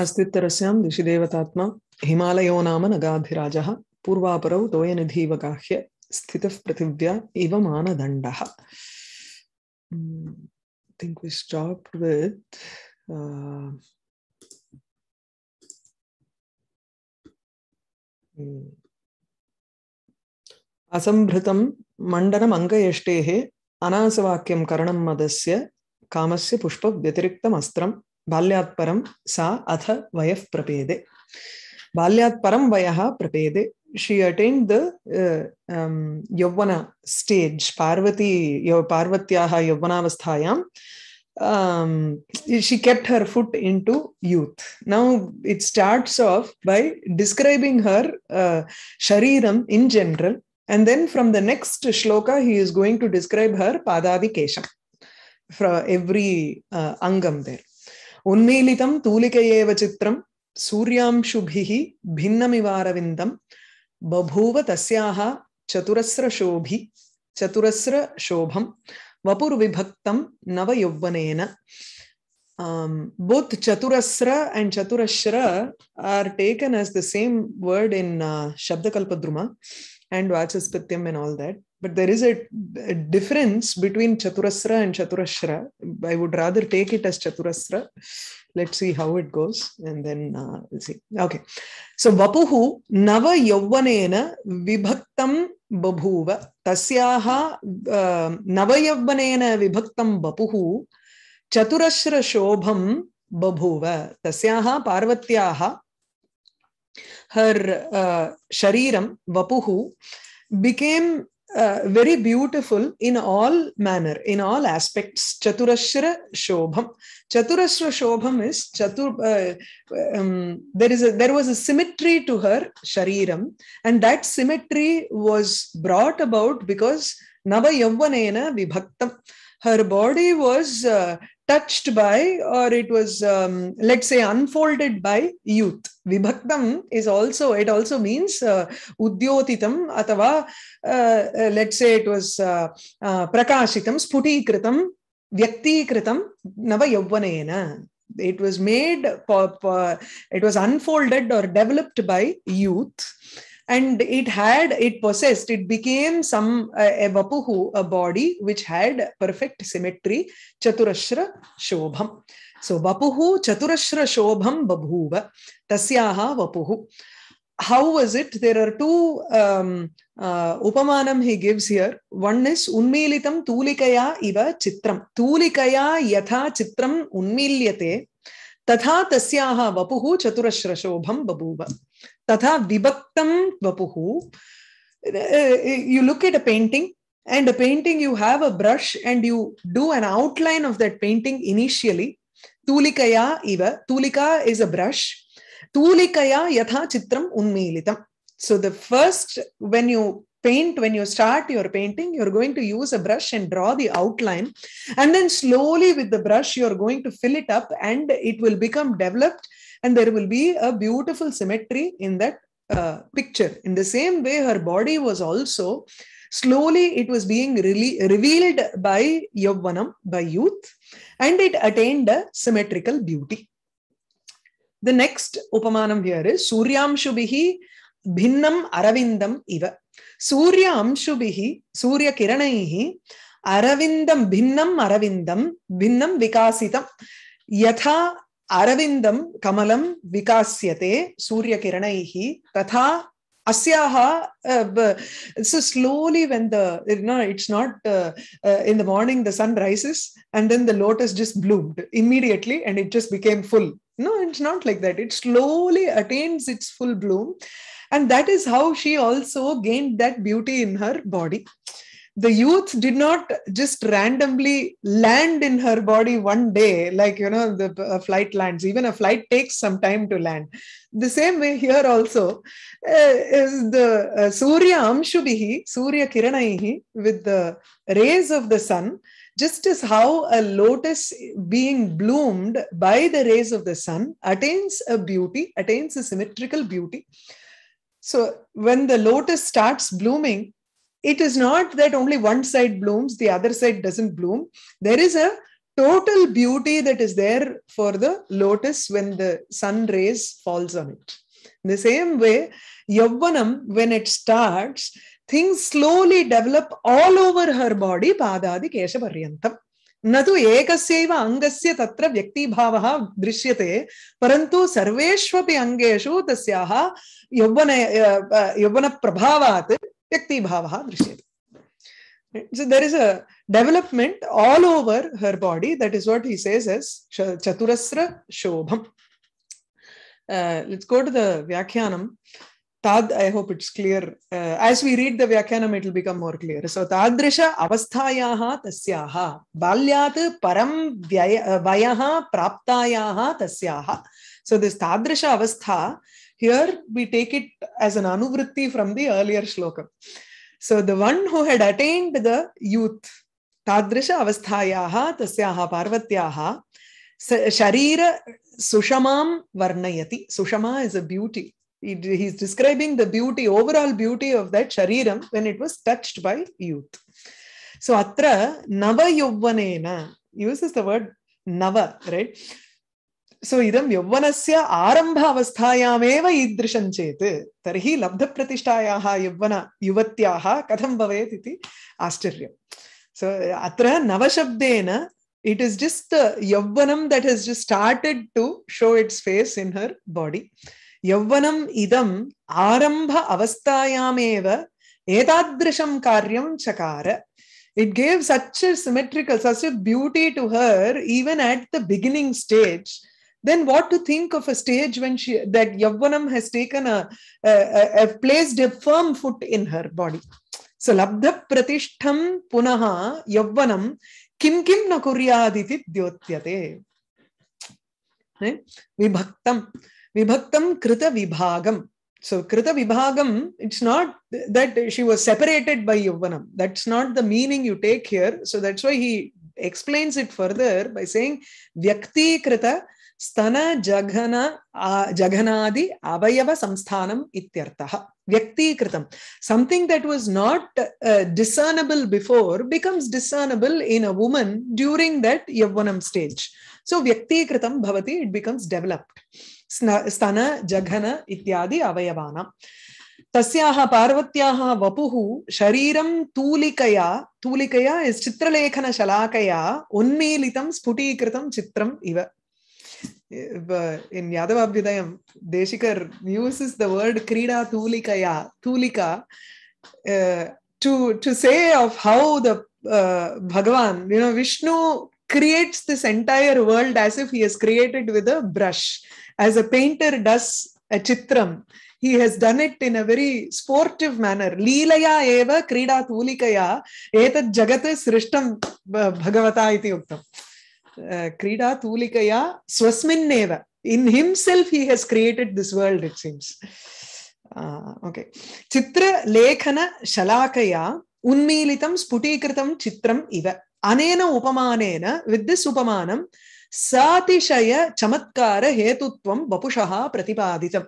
अस्तित्तरस्यां दिशि देवतात्मा हिमालयो नाम नगाधिराजः पूर्वापरौ द्वयनिधीवगाह्य स्थितः पृथिव्या इव मानदण्डः hmm, think we stopped with uh, hmm. असम्भृतं अनासवाक्यं करणं मदस्य कामस्य पुष्पव्यतिरिक्तमस्त्रं बाल्यात्परम सा अथ वय प्रपेदे बाल्यात्परम वय प्रपेदे she attained the uh, um, yavana stage parvati um, she kept her foot into youth now it starts off by describing her uh, shariram in general and then from the next shloka he is going to describe her padadikesha kesha from every uh, angam there उन्मीलितं तूलिकय एव चित्रं सूर्यांशुभिः भिन्नमिवारविन्दं बभूव तस्याः चतुरस्रशोभि चतुरस्रशोभं वपुर्विभक्तं नवयौवनेन um, both chaturasra and chaturashra are taken as the same word in uh, shabdakalpadruma and vachaspatyam and all that but there is a, a, difference between chaturasra and chaturashra i would rather take it as chaturasra let's see how it goes and then uh, we'll see okay so vapuhu nava yavvanena vibhaktam babhuva tasyaha uh, nava yavvanena vibhaktam vapuhu chaturashra shobham babhuva tasyaha parvatyaha her uh, shariram vapuhu became uh, very beautiful in all manner, in all aspects. Chaturashra Shobham. Chaturashra Shobham is Chatur. Uh, um, there is a, there was a symmetry to her shariram, and that symmetry was brought about because Nava Yavanena Vibhaktam her body was uh, touched by or it was um, let's say unfolded by youth vibhaktam is also it also means uh, udyotitam athava uh, uh, let's say it was uh, uh, prakashitam sputikritam vyaktikritam navayavvanena it was made it was unfolded or developed by youth and it had it possessed it became some uh, a vapuhu a body which had perfect symmetry chaturashra shobham so vapuhu chaturashra shobham babhuva tasyaha vapuhu how was it? There are two um, uh, upamanam he gives here. One is unmilitam tulikaya iva chitram. Tulikaya yatha chitram unmilyate tatha tasyaha vapuhu shobham babhuva tatha vibhaktam tvapuhu eh, eh, you look at a painting and a painting you have a brush and you do an outline of that painting initially tulikaya eva tulika is a brush tulikaya yatha chitram unmilitam so the first when you paint when you start your painting you're going to use a brush and draw the outline and then slowly with the brush you're going to fill it up and it will become developed and there will be a beautiful symmetry in that uh, picture. In the same way, her body was also slowly it was being really revealed by Yavvanam, by youth, and it attained a symmetrical beauty. The next upamanam here is Suryamshubihi भिन्नम अरविंदम इव सूर्य Surya सूर्यकिरणैः Aravindam Bhinnam Aravindam Bhinnam Vikasitam, yatha. Aravindam Kamalam अरविन्दं कमलं Surya सूर्यकिरणैः तथा asyaha uh, but, so slowly when the it's not uh, uh, in the morning the sun rises and then the lotus just bloomed immediately and it just became full no it's not like that it slowly attains its full bloom and that is how she also gained that beauty in her body the youth did not just randomly land in her body one day like you know the flight lands even a flight takes some time to land the same way here also uh, is the uh, surya amshubihi surya kiranaihi with the rays of the sun just as how a lotus being bloomed by the rays of the sun attains a beauty attains a symmetrical beauty so when the lotus starts blooming it is not that only one side blooms, the other side doesn't bloom. There is a total beauty that is there for the lotus when the sun rays falls on it. In the same way, Yavvanam, when it starts, things slowly develop all over her body, Padadi Keshaparyantam. angasya तु vyakti अङ्गस्य तत्र Parantu दृश्यते angeshu tasyaha अङ्गेषु तस्याः यौवन यौवनप्रभावात् Vyakti bhavaha drishyate. So there is a development all over her body. That is what he says as chaturasra shobham. Uh, let's go to the Vyakhyanam. Tad, I hope it's clear. Uh, as we read the Vyakhyanam, it will become more clear. So, Tadrisha avasthayaha tasyaha. Balyat param vayaha praptayaha tasyaha. So, this Tadrisha avastha Here we take it as an anuvritti from the earlier shloka. So the one who had attained the youth, tadrisha avasthayaha tasyaha parvatyaha, sharira sushamam varnayati. Sushama is a beauty. He, he's describing the beauty, overall beauty of that shariram when it was touched by youth. So atra nava uses the word nava, right? सो इदं यौवनस्य आरम्भ अवस्थायामेव ईदृशं चेत् तर्हि लब्धप्रतिष्ठायाः यौवन युवत्याः कथं भवेत् इति आश्चर्यं सो अत्र नवशब्देन it is just the yavvanam that has just started to show its face in her body yavvanam idam arambha avasthayameva etadrisham karyam chakara it gave such a symmetrical such a beauty to her even at the beginning stage then what to think of a stage when she that Yavvanam has taken a, a, a, a placed a firm foot in her body. So Labdha Pratishtam Punaha Yavvanam Kim Kim na Kuryaditi Dyotyate. Vibhaktam. Vibhaktam Krita Vibhagam. So Krita Vibhagam, it's not that she was separated by Yavvanam. That's not the meaning you take here. So that's why he explains it further by saying Vyakti Krita स्तन जघन जघनादि अवयव संस्थान व्यक्तीकृत व्यक्तीकृतम् something that was not discernible before becomes discernible in a woman during that यवनम stage so व्यक्तीकृत भवति it becomes developed स्तन जघन इत्यादि अवयवानां तस्याः पार्वत्याः वपुः शरीरं तूलिकया तूलिकया इस चित्रलेखन शलाकया उन्मीलितं स्फुटीकृतं चित्रं इव in Yadava Abhyudayam, Deshikar uses the word Krida Thulikaya, Thulika, uh, to, to say of how the uh, Bhagavan, you know, Vishnu creates this entire world as if he has created with a brush, as a painter does a chitram. He has done it in a very sportive manner. Leelaya eva krida thulikaya etad jagat srishtam bhagavata iti uktam. krida tulikaya swasminneva in himself he has created this world it seems okay chitra lekhana shalakaya unmilitam sputikritam chitram iva अनेन उपमानेन with this उपमानं सातिशय चमत्कार हेतुत्वं वपुषः प्रतिपादितं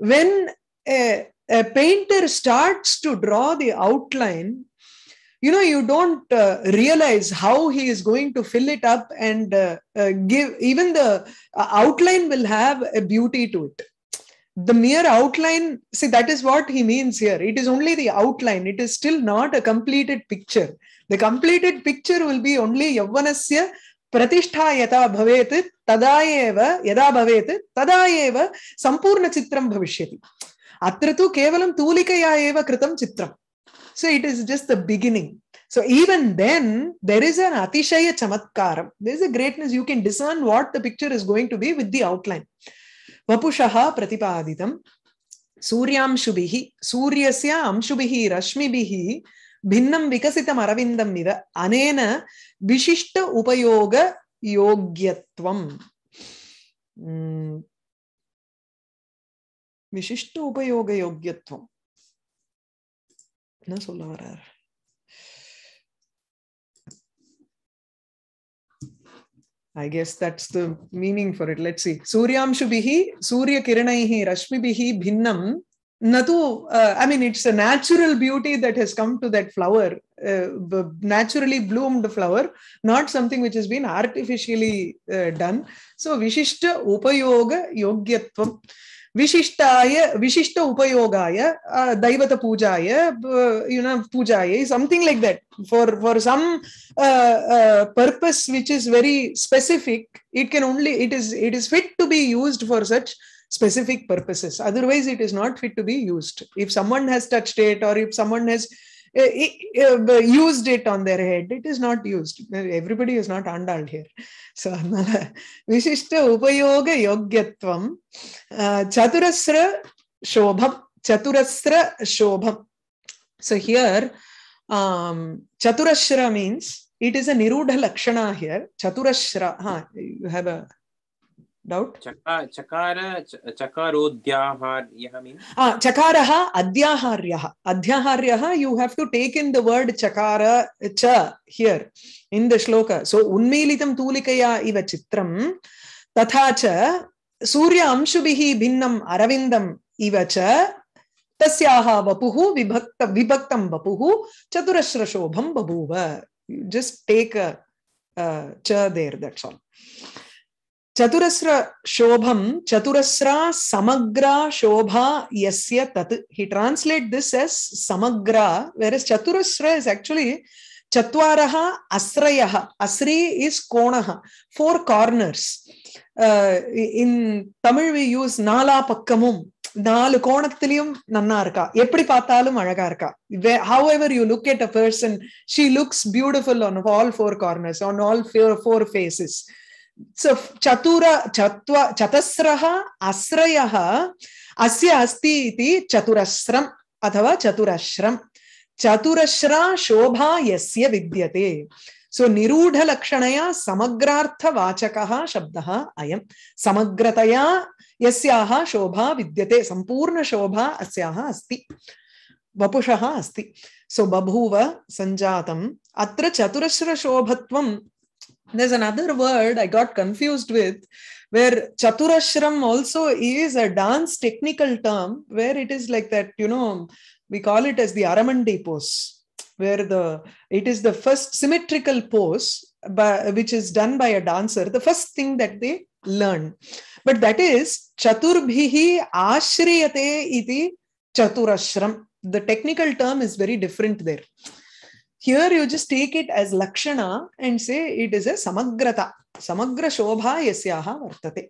when a painter starts to draw the outline you know you don't uh, realize how he is going to fill it up and uh, uh, give even the uh, outline will have a beauty to it the mere outline see that is what he means here it is only the outline it is still not a completed picture the completed picture will be only yavanasya प्रतिष्ठा यथा भवेत् तदा yada bhavet भवेत् तदा एव सम्पूर्णचित्रं भविष्यति अत्र तु केवलं तूलिकया एव चित्रम् so it is just the beginning. So even then, there is an Atishaya Chamatkaram. There is a greatness. You can discern what the picture is going to be with the outline. Vapushaha Pratipaditam Suryam Shubihi Suryasya Amshubihi Rashmibihi Bhinnam Vikasitam Aravindam Iva Anena Vishishta Upayoga Yogyatvam hmm. Vishishta Upayoga Yogyatvam என்ன I guess that's the meaning for it. Let's see. Suryamshubihi, Surya Kiranaihi, bihi, Bhinnam. Natu, uh, I mean, it's a natural beauty that has come to that flower, uh, naturally bloomed flower, not something which has been artificially uh, done. So, Vishishta Upayoga Yogyatvam. Vishishtaya, Vishishta Upayogaya, uh, Daivata puja, uh, you know, Pujaya, something like that. For, for some purpose which is very specific, it can only, it is, it is fit to be used for such specific purposes. Otherwise, it is not fit to be used. If someone has touched it or if someone has Eh, eh, eh, used it on their head it is not used everybody is not andal here so adnala vishishta upayoga yogyatvam chaturasra shobham chaturasra shobham so here um, chaturasra means it is a niruddha lakshana here chaturasra huh, you have a doubt चकार अध्याहार्य you have to take in the word चकार च here in the श्लोक सो उन्मीलितम तूलिकया इव चित्रम तथा च सूर्य अंशुभिः भिन्नम अरविंदम इव च तस्याः वपुः विभक्त विभक्तं वपुः चतुरश्रशोभं बभूव जस्ट टेक अ च देयर दैट्स ऑल சதுரஸ்ர சோபம் சதுரஸ்ரா சமக்ரா சோபா எஸ்ய தத் ஹி டிரான்ஸ்லேட் திஸ் எஸ் சமக்ரா வேர் இஸ் சதுரஸ்ர இஸ் ஆக்சுவலி சத்வாரா அஸ்ரய அஸ்ரி இஸ் கோணஹ four corners in Tamil we use நாலா பக்கமும் நாலு கோணத்திலையும் நன்னா இருக்கா எப்படி பார்த்தாலும் அழகா இருக்கா however you look at a person she looks beautiful on all four corners on all four faces so चतुर चत्व चतस्रः आश्रयः अस्य अस्ति इति चतुरस्रम् अथवा चतुरश्रम् चतुरश्रा शोभा यस्य विद्यते सो निरूढलक्षणया समग्रार्थवाचकः शब्दः अयं समग्रतया यस्याः शोभा विद्यते सम्पूर्णशोभा अस्याः अस्ति वपुषः अस्ति सो बभूव सञ्जातम् अत्र चतुरश्रशोभत्वम् there's another word I got confused with where Chaturashram also is a dance technical term where it is like that, you know, we call it as the Aramandi pose, where the it is the first symmetrical pose by, which is done by a dancer, the first thing that they learn. But that is Chaturbhihi Ashriyate iti Chaturashram. The technical term is very different there. here you just take it as lakshana and say it is a samagrata samagra shobha yasyaha vartate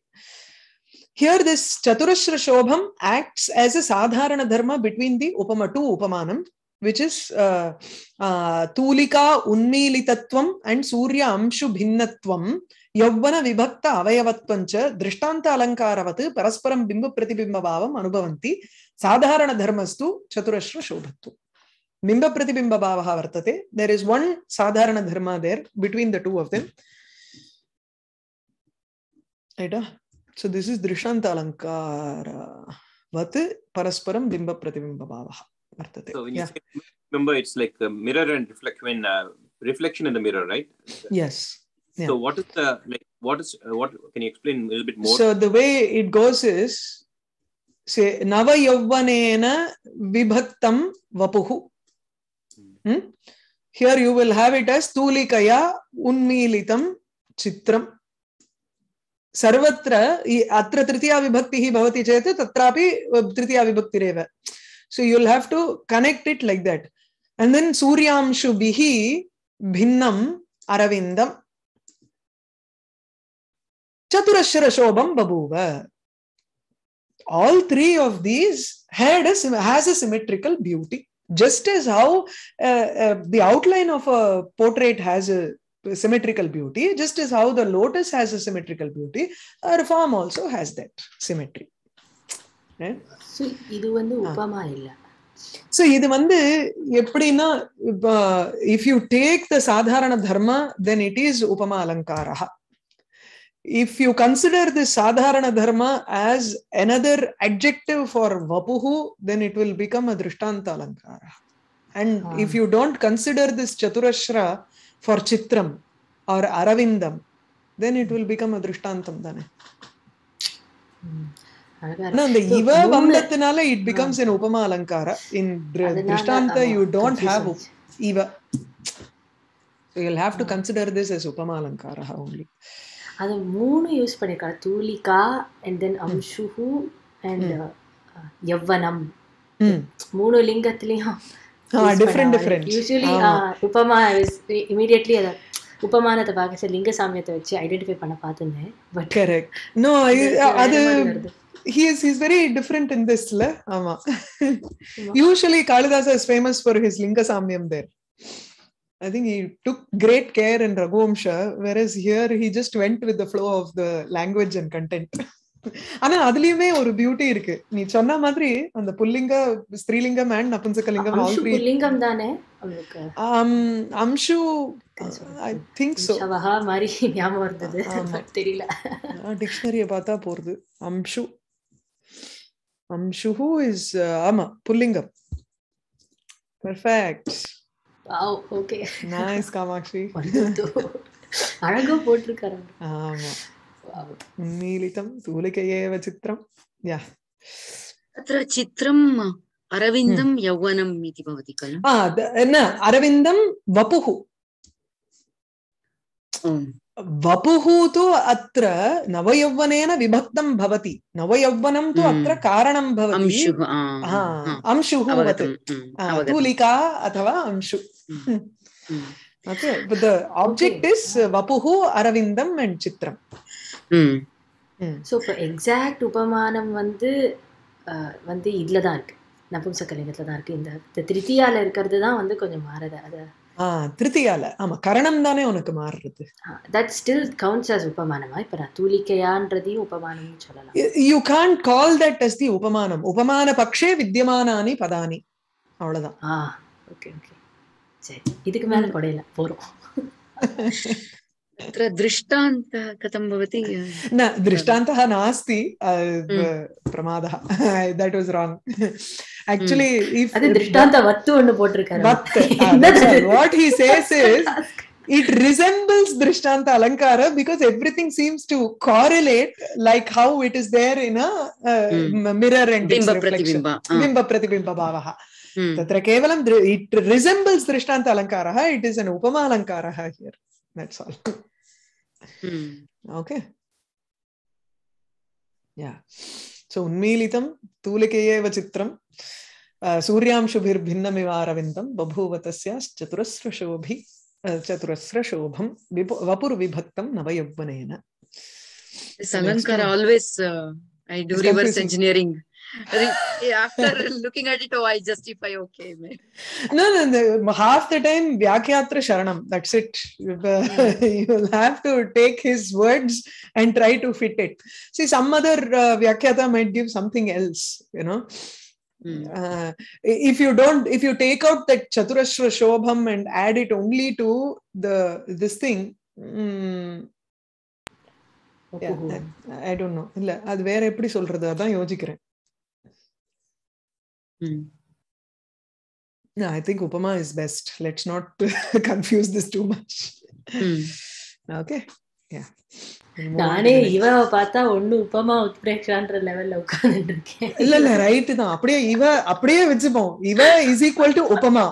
here this chaturashra shobham acts as a sadharana dharma between the upama to upamanam which is uh, uh, tulika unmilitatvam and surya amshu bhinnatvam यौवन विभक्त अवयवत्वञ्च दृष्टान्त अलङ्कारवत् परस्परं बिम्बप्रतिबिम्बभावम् अनुभवन्ति साधारणधर्मस्तु चतुरश्र शोभत्वम् Nimba bhavaha vartate. There is one sadharana dharma there between the two of them. Right? So this is Drishanta Alankara. Vat parasparam bimba pratibimba bhavaha vartate. So when you yeah. say remember, it's like a mirror and reflect when uh, reflection in the mirror, right? Yes. Yeah. So what is the like? What is uh, what? Can you explain a little bit more? So the way it goes is, say nava yavvanena vibhaktam vapuhu Hmm? Here you will have it as Tulikaya Unmilitam Chitram. Sarvatra Atra सर्वत्र अत्र तृतीया विभक्तिः भवति चेत् तत्रापि तृतीया विभक्तिरेव so you'll have to connect it like that and then Bhinnam Aravindam. अरविन्दम् Shobam babuva all three of these had a, has a symmetrical beauty just as how uh, uh, the outline of a portrait has a symmetrical beauty just as how the lotus has a symmetrical beauty our form also has that symmetry இது வந்து உபமா இல்ல so இது வந்து எப்படின்னா இப்போ if you take the சாதாரண தர்மா then it is உபமா அலங்காரா if you consider this sadharana dharma as another adjective for vapuhu, then it will become a drishtanta alankara. And ah. if you don't consider this chaturashra for chitram or aravindam, then it will become a drishtantam தானே அந்த இவ வந்ததுனால it drishtanta you uh, don't have திருஷ்டாந்த you don't have இவ you have to consider this as உபமா அலங்காரா only. அது மூணு யூஸ் பண்ணியிருக்காரு தூலிகா அண்ட் தென் அம்ஷுஹு அண்ட் யவ்வனம் மூணு லிங்கத்துலேயும் யூஸ்வலி உபமா இமீடியட்லி அதை உபமானத்தை பார்க்க சார் லிங்க சாமியத்தை வச்சு ஐடென்டிஃபை பண்ண பார்த்துங்க பட் கரெக்ட் நோ அது he is he's very different in this la ama usually kalidas is famous for his linga samyam I think he took great care in Raghuvamsha, whereas here he just went with the flow of the language and content. ஆனா அதுலயுமே ஒரு beauty இருக்கு நீ சொன்ன மாதிரி அந்த புல்லிங்க ஸ்ரீலிங்கம் and நபுன்சகலிங்கம் புல்லிங்கம் தானே um, அம்ஷு ஐ திங்க் சோ சவஹா மாதிரி ஞாபகம் வந்தது தெரியல டிக்ஷனரிய பார்த்தா போறது அம்ஷு அம்ஷுஹு இஸ் ஆமா புல்லிங்கம் பெர்ஃபெக்ட் ஓகே நைஸ் காமாட்சி அழகா போட்டிருக்காரு ஆமா உன்னீலிதம் தூலிகையேவ சித்திரம் யா அரவிந்தம் யௌவனம் इति भवति खलु न அரவிந்தம் வபுஹு वपुः तु अत्र नवयौवनेन विभक्तं भवति नवयौवनं तु अत्र कारणं भवति अंशुः भवति तूलिका अथवा अंशु द அரவிந்தம் அண்ட் சித்திரம் ஸோ இப்போ எக்ஸாக்ட் உபமானம் வந்து வந்து இதில் தான் இருக்கு நபும்சக்கலிங்கத்தில் தான் இருக்கு இந்த திருத்தியால இருக்கிறது தான் வந்து கொஞ்சம் மாறுது அதை திருத்தியால ஆமா கரணம் தானே உனக்கு மாறுறது தட் ஸ்டில் கவுண்ட்ஸ் அஸ் உபமானமா இப்ப நான் தூலிக்கையான்றதையும் உபமானம்னு சொல்லலாம் you can't call that as the உபமானம் உபமான பக்ஷே வித்தியமானானி பதானி அவ்வளவுதான் ஆ ஓகே ஓகே சரி இதுக்கு மேல குடையில போறோம் तत्र दृष्टान्तः कथं भवति न दृष्टान्तः नास्ति பிரமாதா that was wrong actually if அது திருஷ்டாந்த வத்து ஒன்னு போட்டிருக்காரு வத்து what he says is it resembles Drishtanta Alankara because everything seems to correlate like how it is there in a uh, mm. mirror and Bimba reflection. Pratibimba. Uh. Bimba Pratibimba Bhavaha. Mm. Tatra kevalam, it resembles Drishtanta Alankara. It is an Upama Alankara here. That's all. okay. Yeah. So Unmilitam Tulekeya Vachitram. सूर्यांशुभिर्भिन्नमिवारविन्दं बभूव तस्याश्चतुरस्रशोभि चतुरस्रशोभं वपुर्विभक्तं नवयौवनेन This Alankar always, uh, I do reverse engineering. after looking at it, oh, I justify, okay, man. No, no, no. Half the time, Vyakyatra Sharanam. That's it. You'll uh, hmm. have to take his words and try to fit it. See, some other uh, Vyakyata might give something else, you know. Hmm. Uh, if you don't, if you take out that Chaturashra Shobham and add it only to the this thing, hmm. yeah, I, oh. I don't know. அது வேற எப்படி சொல்றது அதான் யோசிக்கிறேன் Mm. No, I think Upama is best. Let's not confuse this too much. Mm. Okay. Yeah. நானே இவ பார்த்தா ஒண்ணு உப்பமா உத்பிரேக்ஷான்ற லெவல்ல உட்கார்ந்துட்டு இல்ல இல்ல ரைட் தான் அப்படியே இவ அப்படியே வச்சுப்போம் இவ இஸ் ஈக்குவல் டு உப்பமா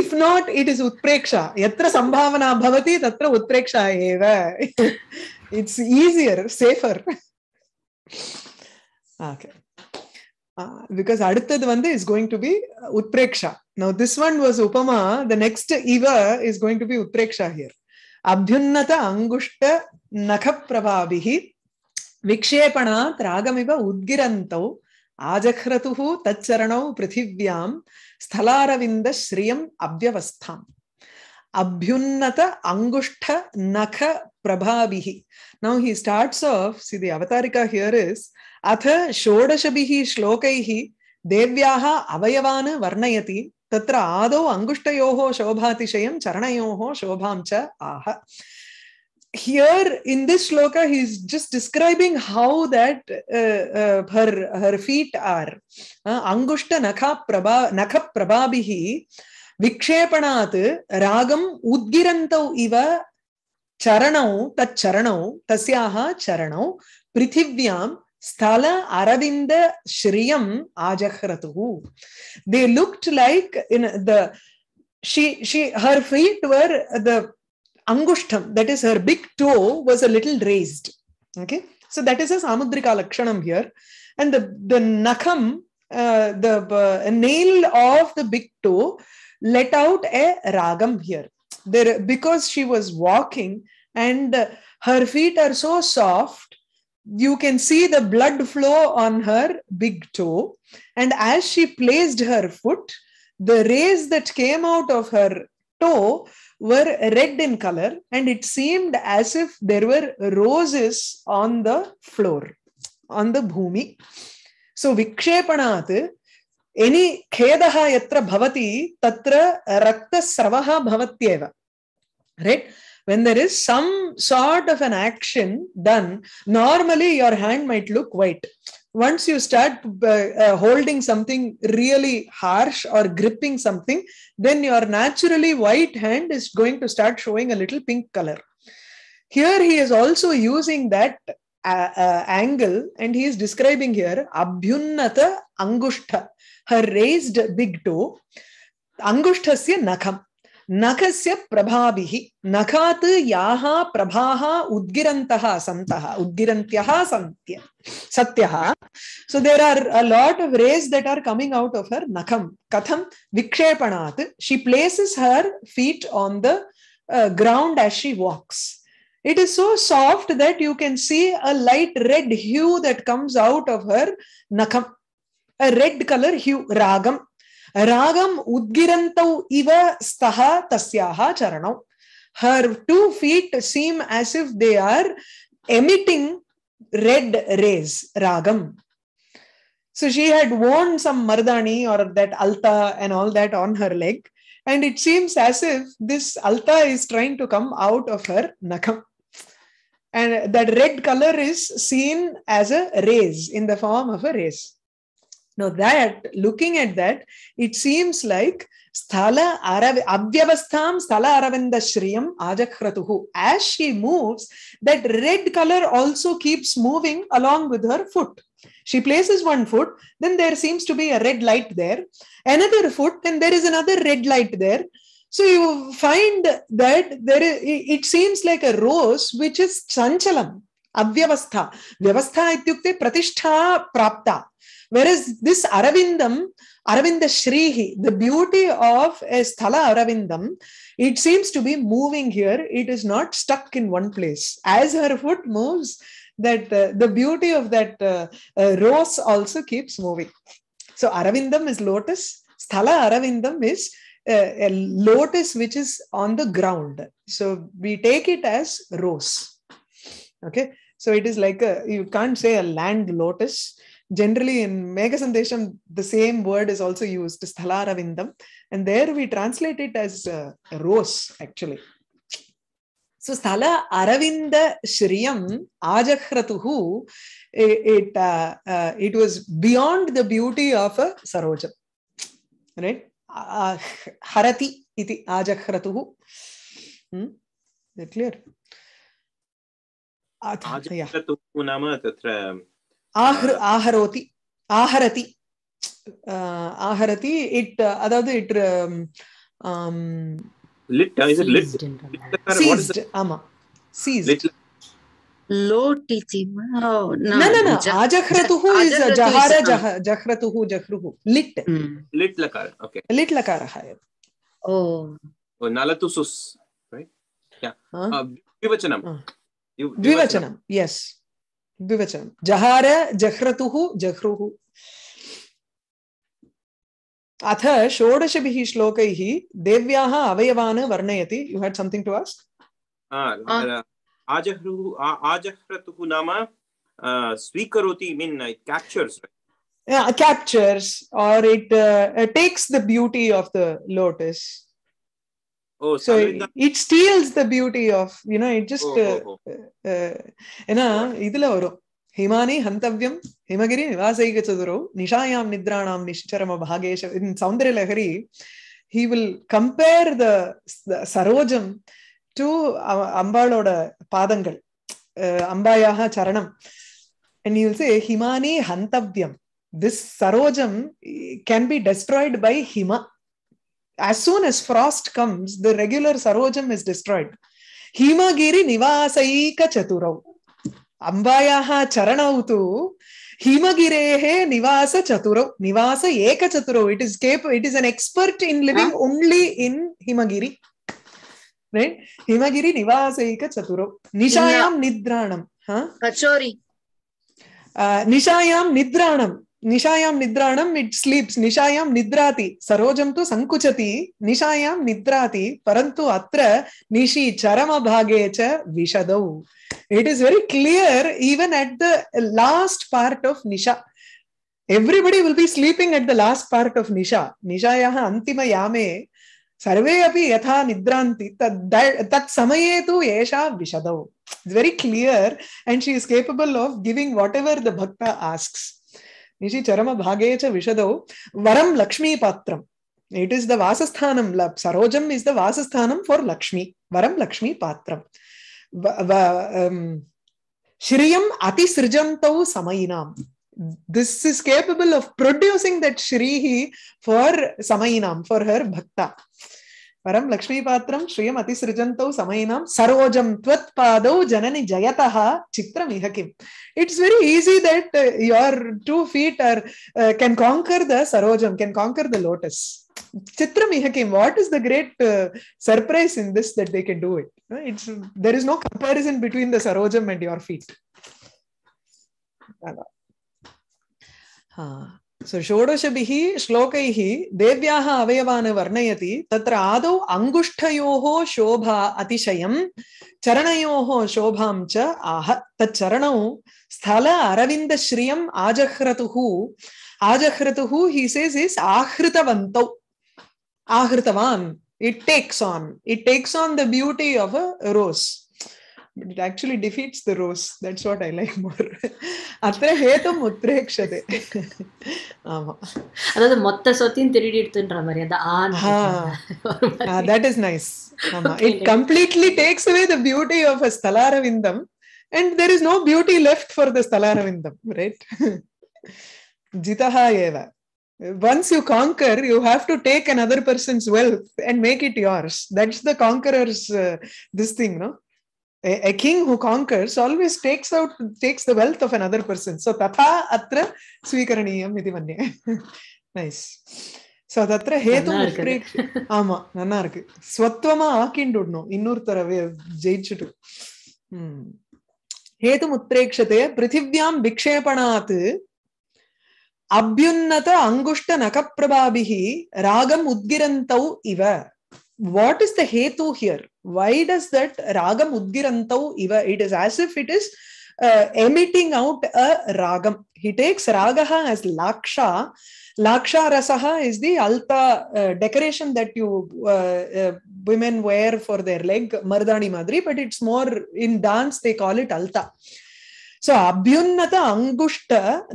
இஃப் நாட் இட் இஸ் உத்பிரேக்ஷா எத்திர சம்பாவனா பவதி தத்திர உத்பிரேக்ஷா ஏவ it's easier safer okay Uh, because Aditya வந்து is going to be uh, Utpreksha. Now this one was Upama. The next Eva is going to be Utpreksha here. Abhyunnata Angushta Nakhaprabhabihi Vikshepanaat Ragamiva Udgirantau Ajakhratuhu Taccharanau Prithivyam Sthalaravinda Shriyam Abhyavastham. Abhyunnata Angushta Nakha Prabhabihi. Now he starts off, see the avatarika here is अथ षोडशभिः श्लोकैः देव्याः अवयवान् वर्णयति तत्र आदौ अङ्गुष्ठयोः शोभातिशयं चरणयोः शोभां च आह Here in this shloka, he's just describing how that uh, uh, her her feet are. Uh, Angushta nakha prabha nakha prabhabihi विक्षेपणात् रागम् उद्गिरन्तौ इव चरणौ तच्चरणौ तस्याः चरणौ पृथिव्यां Sthala Aradinda Shriyam Ajahrathu. They looked like in the she she her feet were the angushtam, that is her big toe was a little raised. Okay, so that is a samudrika lakshanam here, and the the nakam uh, the uh, nail of the big toe let out a ragam here. There because she was walking and uh, her feet are so soft you can see the blood flow on her big toe. And as she placed her foot, the rays that came out of her toe were red in color, and it seemed as if there were roses on the floor, on the bhumi. So, vikshepanat, any khedaha yatra bhavati, tatra raktasravaha bhavatyeva. Right? when there is some sort of an action done, normally your hand might look white. Once you start uh, uh, holding something really harsh or gripping something, then your naturally white hand is going to start showing a little pink color. Here he is also using that uh, uh, angle and he is describing here abhyunnata angushta her raised big toe angusthasya nakham नखस्य प्रभाभिः नखात् याः प्रभाः उद्गिरन्तः सन्तः उद्गिरन्त्यः सन्त्य सत्यः so there are a lot of rays that are coming out of her नखं कथं विक्षेपणात् she places her feet on the ground as she walks it is so soft that you can see a light red hue that comes out of her नखम् a red color hue ragam Ragam udgirantau iva staha tasyaha charanam. Her two feet seem as if they are emitting red rays, ragam. So she had worn some mardani or that alta and all that on her leg. And it seems as if this alta is trying to come out of her nakam. And that red color is seen as a rays in the form of a rays. Now that, looking at that, it seems like sthala arav, avyavastham sthala aravinda shriyam ajakhratuhu. As she moves, that red color also keeps moving along with her foot. She places one foot, then there seems to be a red light there. Another foot, then there is another red light there. So you find that there is, it seems like a rose which is chanchalam avyavastha. Vyavastha ityukte pratishtha prapta. Whereas this Aravindam, Aravinda Shrihi, the beauty of a Sthala Aravindam, it seems to be moving here. It is not stuck in one place. As her foot moves, that uh, the beauty of that uh, uh, rose also keeps moving. So Aravindam is lotus. Sthala Aravindam is uh, a lotus which is on the ground. So we take it as rose. Okay. So it is like a, you can't say a land lotus generally in Mega Sandesham, the same word is also used, Sthalavindam. And there we translate it as uh, rose, actually. So Sthala Aravinda Shriyam Ajakhratuhu, it, it, uh, uh, it was beyond the beauty of a Sarojam. Right? Uh, Harati iti Ajakhratuhu. Hmm? Is that clear? नाम तत्र ஆஹர் ஆஹரோதி ஆஹரதி ஆஹரதி it அதாவது it lit is it lit seized ஆமா seized low teaching oh no no no ajahratuh is jahara jahratuh jahruhu lit lit lakar okay lit lakar hai oh oh nalatu sus right yeah uh, dvivachanam dvivachanam yes द्विवचनं जहार जह्रतुः जह्रुः अथ षोडशभिः श्लोकैः देव्याः अवयवान् वर्णयति you had something to ask आजह्रुः आजह्रतुः नाम स्वीकरोति mean captures Yeah, captures or it uh, takes the beauty of the lotus. Oh so it steals the beauty of you know it just ஏன்னா இதுல வரும் ஹிமானி ஹந்தவியம் ஹிமகிரி நிவாசைக சதுரோ நிஷாயாம் நித்ராணாம் நிஷ்டரம பாகேஷ in Saundaryalahari he will compare the சரோஜம் டு அம்பாளோட பாதங்கள் அம்பாயாக சரணம் அண்ட் யூ சே ஹிமானி ஹந்தவ்யம் திஸ் சரோஜம் கேன் பி டெஸ்ட்ராய்டு பை ஹிமா as soon as frost comes, the regular sarojam is destroyed. Himagiri nivasaika chaturau. Ambayaha charanau tu. Himagirehe nivasa chaturau. Nivasa eka chaturau. It is capable, it is an expert in living only in Himagiri. Right? Himagiri nivasaika chaturau. Nishayam nidranam. Huh? Kachori. Uh, Nishayam nidranam. निशायां निद्राणं it sleeps निशायां निद्राति सरोजं तु सङ्कुचति निशायां निद्राति परन्तु अत्र निशि चरमभागे च विशदौ it is very clear even at the last part of निशा everybody will be sleeping at the last part of निशा निशायाः अन्तिमयामे सर्वे अपि यथा निद्रान्ति तत् तत् समये तु एषा विशदौ it's very clear and she is capable of giving whatever the भक्ता आस्क्स् निशि चरम भागे च विशद वरम लक्ष्मी पात्र इट इज द सरोजम इज द वासस्थान फॉर लक्ष्मी वरम लक्ष्मी पात्र अति अतिसृजंत समयना this is capable of producing that Shri for समयना फॉर हर भक्ता परं लक्ष्मीपात्रं श्रियम् अतिसृजन्तौ समयिनां सरोजं त्वत्पादौ जननि जयतः चित्रमिह किम् it's very easy that your two feet are can conquer the सरोजम कैन कांकर द लोटस् चित्रमिह किं what is the great surprise in this that they can do it it's there is no comparison between the सरोजम and your feet हा so षोडशभिः श्लोकैः देव्याः अवयवान् वर्णयति तत्र आदौ अङ्गुष्ठयोः शोभा अतिशयं चरणयोः शोभां च आह तच्चरणौ स्थल अरविन्दश्रियम् आजह्रतुः आजह्रतुः हि सेस् इस् आहृतवन्तौ आहृतवान् it takes on it takes on the beauty of a rose but it actually defeats the rose that's what i like more atre hetam utrekshade ama adha motta sothin teridi irthunra mari adha aan that is nice ama it completely takes away the beauty of a stalaravindam and there is no beauty left for the stalaravindam right jitaha eva once you conquer you have to take another person's wealth and make it yours that's the conqueror's uh, this thing no a, a, king who conquers always takes out takes the wealth of another person so tatha atra swikaraniyam iti manye nice so தத்திர ஹேது ஆமா நல்லா இருக்கு ஸ்வத்வமா ஆக்கிண்டு விடணும் இன்னொருத்தரவே ஜெயிச்சுட்டு ஹேது உத்ரேட்சத்தை பிருத்திவியாம் விக்ஷேபணாத் அபியுன்னத அங்குஷ்ட நகப்பிரபாபிகி ராகம் உத்கிரந்தௌ இவ what is the hetu here? Why does that ragam udgirantau iva? It is as if it is uh, emitting out a ragam. He takes ragaha as laksha. Laksha rasaha is the alta uh, decoration that you uh, uh women wear for their leg, mardani madri, but it's more in dance, they call it alta. So so ಅಭ್ಯುನ್ನತ ಅಂಗುಷ್ಟ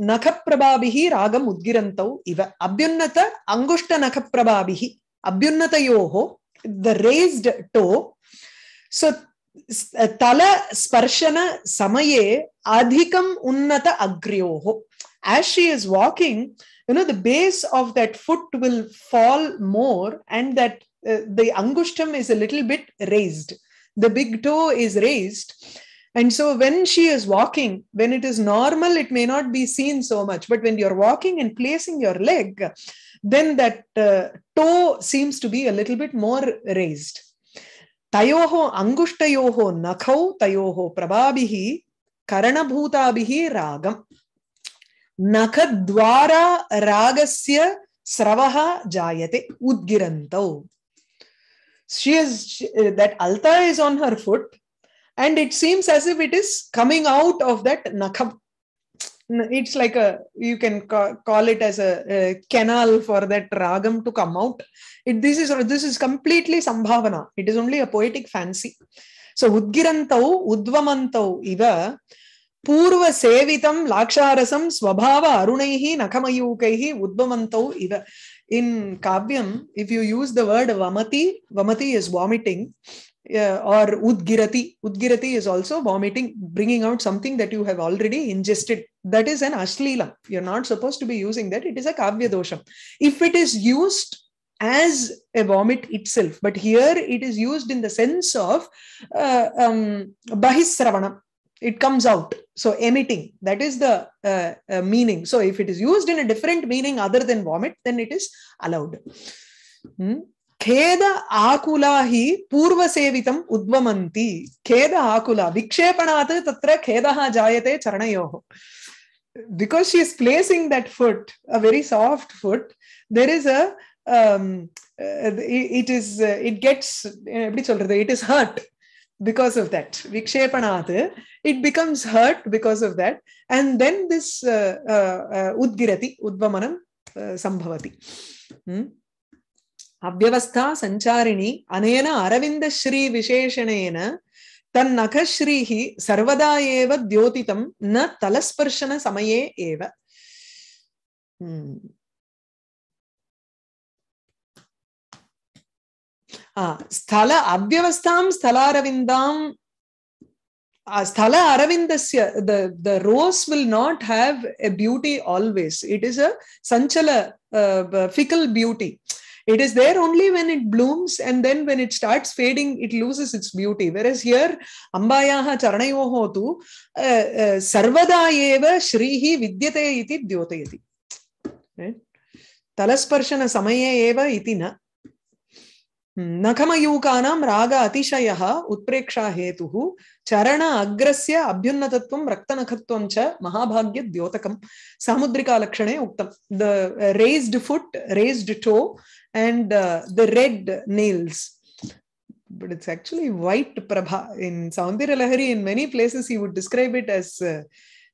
ನಖಪ್ರಭಾಭಿ ರಾಗಂ ಉದ್ಗಿರಂತೌ ಇವ ಅಭ್ಯುನ್ನತ ಅಂಗುಷ್ಟ ನಖಪ್ರಭಾಭಿ ho the raised toe. So తల uh, sparshana samaye adhikam unnata అగ్ర్యోహ as she is walking you know the base of that foot will fall more and that uh, the angushtam is a little bit raised the big toe is raised and so when she is walking when it is normal it may not be seen so much but when you're walking and placing your leg then that uh, toe seems to be a little bit more raised. Tayoho angushtayoho nakhau tayoho prababihi karanabhutabihi ragam. nakadvara ragasya sravaha jayate udgirantau. She is, she, uh, that alta is on her foot and it seems as if it is coming out of that nakham it's like a you can call it as a, canal for that ragam to come out this is this is completely sambhavana it is only a poetic fancy so udgirantau udvamantau iva purva sevitam laksharasam swabhava arunaihi nakamayukaihi udvamantau iva in kavyam if you use the word vamati vamati is vomiting uh, or udgirati. Udgirati is also vomiting, bringing out something that you have already ingested. That is an ashlila. You're not supposed to be using that. It is a kavya If it is used as a vomit itself, but here it is used in the sense of uh, um, bahisravana. It comes out. So emitting, that is the uh, uh, meaning. So if it is used in a different meaning other than vomit, then it is allowed. Hmm? खेद आकुला हि पूर्वसेवितम् उद्वमन्ति खेद आकुला विक्षेपणात् तत्र खेदः जायते चरणयोः because she is placing that foot a very soft foot there is a um, uh, it, it is uh, it gets it is hurt because of that vikshepanath it becomes hurt because of that and then this uh, uh, udgirati udvamanam uh, sambhavati hmm? அவ்வஸ்தா சஞ்சாரிணி அனேன அரவிந்த ஸ்ரீ விசேஷனேன தன் நகஸ்ரீஹி சர்வதா ஏவ தியோதிதம் ந தலஸ்பர்ஷன சமயே ஏவ ஸ்தல அவ்வஸ்தாம் ஸ்தலாரவிந்தாம் ஸ்தல அரவிந்தஸ்ய the the rose will not have a beauty always it is a சஞ்சல fickle beauty It is there only when it blooms, and then when it starts fading, it loses its beauty. Whereas here, Ambayaha Charanayoho tu uh, uh, Sarvada Eva Shrihi Vidyate iti Dyotayati. Right? samaye ಸಮಯೇ iti na ನ ನಖಮಯೂಕಾನಾಂ ರಾಗ ಅತಿಶಯ ಉತ್ಪ್ರೇಕ್ಷಾ ಹೇತು ಚರಣ ಅಗ್ರಸ್ಯ ಅಭ್ಯುನ್ನತತ್ವಂ ರಕ್ತನಖತ್ವಂ ಚ ಮಹಾಭಾಗ್ಯ ದ್ಯೋತಕಂ ಸಾಮುದ್ರಿಕಾ ಲಕ್ಷಣೆ ಉಕ್ತಂ the uh, raised foot, raised toe and uh, the red nails. But it's actually white Prabha. In Soundira Lahari, in many places, he would describe it as uh,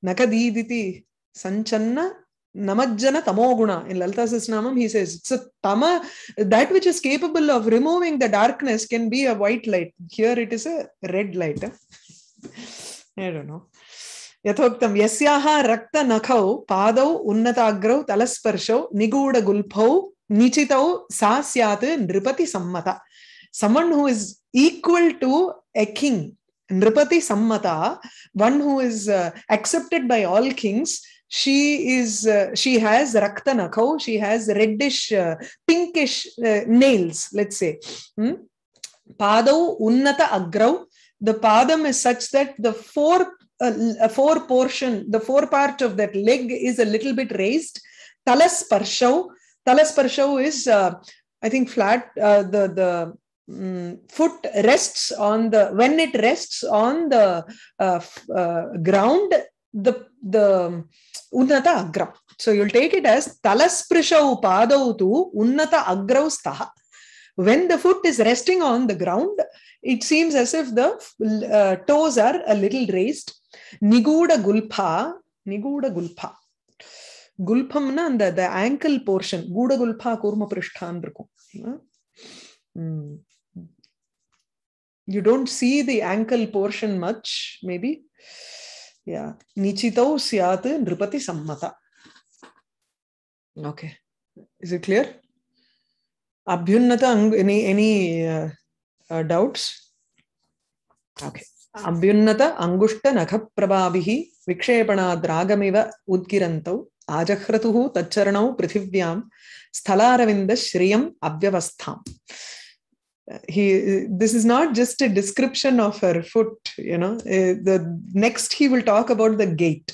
Nakadiditi Sanchanna Namajjana Tamoguna. In Lalta Sisnamam, he says, it's a tama, that which is capable of removing the darkness can be a white light. Here it is a red light. I don't know. यथोक्तं यस्याः रक्तनखौ पादौ उन्नताग्रौ तलस्पर्शौ निगूढगुल्फौ Nichitau sa syat nripati sammata. Someone who is equal to a king. Nripati sammata, one who is uh, accepted by all kings, she is uh, she has rakta nakau she has reddish, uh, pinkish uh, nails, let's say. Hmm? Padau unnata agrau. The padam is such that the four uh, four portion, the four part of that leg is a little bit raised. Talas parshau, Talaspararshavu is, uh, I think, flat. Uh, the the um, foot rests on the when it rests on the uh, uh, ground. The the unnata agra So you'll take it as talasprishavu padau tu unnata agrav staha. When the foot is resting on the ground, it seems as if the uh, toes are a little raised. Niguda gulpa, niguda gulpa குல்பம்னா அந்த த angle portion கூடகுல்பா கூர்ம பிருஷ்டான் இருக்கும் you don't see the ankle portion much maybe யா நிச்சிதௌ சியாத் நிருபதி சம்மதா okay is it clear அபியுன்னத அங் எனி எனி டவுட்ஸ் ஓகே अभ्युन्नत अङ्गुष्टनखप्रभाभिः विक्षेपणाद्रागमिव उद्गिरन्तौ ആജഹ്രതുഹു തച്ചരണൗ പൃഥിവ്യാം സ്ഥലാരവിന്ദ ശ്രിയം അവ്യവസ്ഥാം he this is not just a description of her foot you know uh, the next he will talk about the gait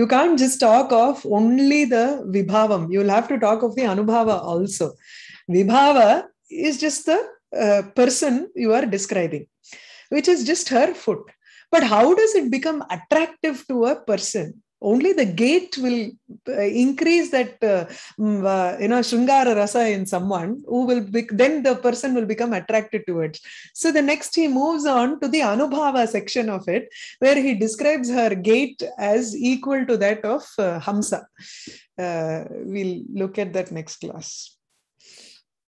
you can't just talk of only the vibhavam you'll have to talk of the anubhava also vibhava is just the uh, person you are describing which is just her foot but how does it become attractive to a person only the gate will uh, increase that uh, mm, uh, you know shringara rasa in someone who will be, then the person will become attracted to it. so the next he moves on to the anubhava section of it where he describes her gait as equal to that of uh, hamsa uh, we'll look at that next class